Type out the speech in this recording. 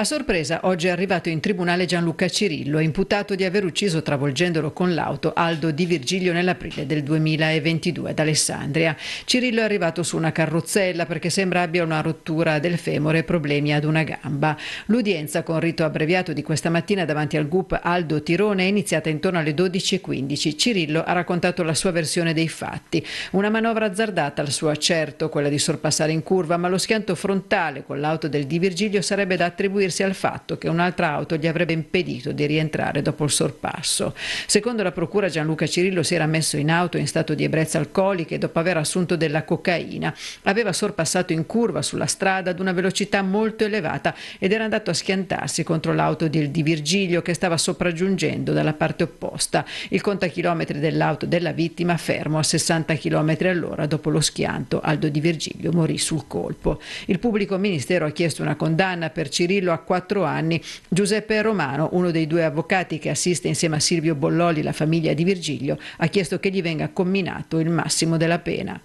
A sorpresa, oggi è arrivato in tribunale Gianluca Cirillo, imputato di aver ucciso travolgendolo con l'auto Aldo Di Virgilio nell'aprile del 2022 ad Alessandria. Cirillo è arrivato su una carrozzella perché sembra abbia una rottura del femore e problemi ad una gamba. L'udienza con rito abbreviato di questa mattina davanti al GUP Aldo Tirone è iniziata intorno alle 12.15. Cirillo ha raccontato la sua versione dei fatti. Una manovra azzardata al suo accerto, quella di sorpassare in curva, ma lo schianto frontale con l'auto del Di Virgilio sarebbe da attribuire riferirsi al fatto che un'altra auto gli avrebbe impedito di rientrare dopo il sorpasso. Secondo la procura Gianluca Cirillo si era messo in auto in stato di ebbrezza alcolica e dopo aver assunto della cocaina aveva sorpassato in curva sulla strada ad una velocità molto elevata ed era andato a schiantarsi contro l'auto del Di Virgilio che stava sopraggiungendo dalla parte opposta. Il contachilometri dell'auto della vittima fermo a 60 km all'ora dopo lo schianto. Aldo Di Virgilio morì sul colpo. Il pubblico ministero ha chiesto una condanna per Cirillo a quattro anni. Giuseppe Romano, uno dei due avvocati che assiste insieme a Silvio Bolloli la famiglia di Virgilio, ha chiesto che gli venga comminato il massimo della pena.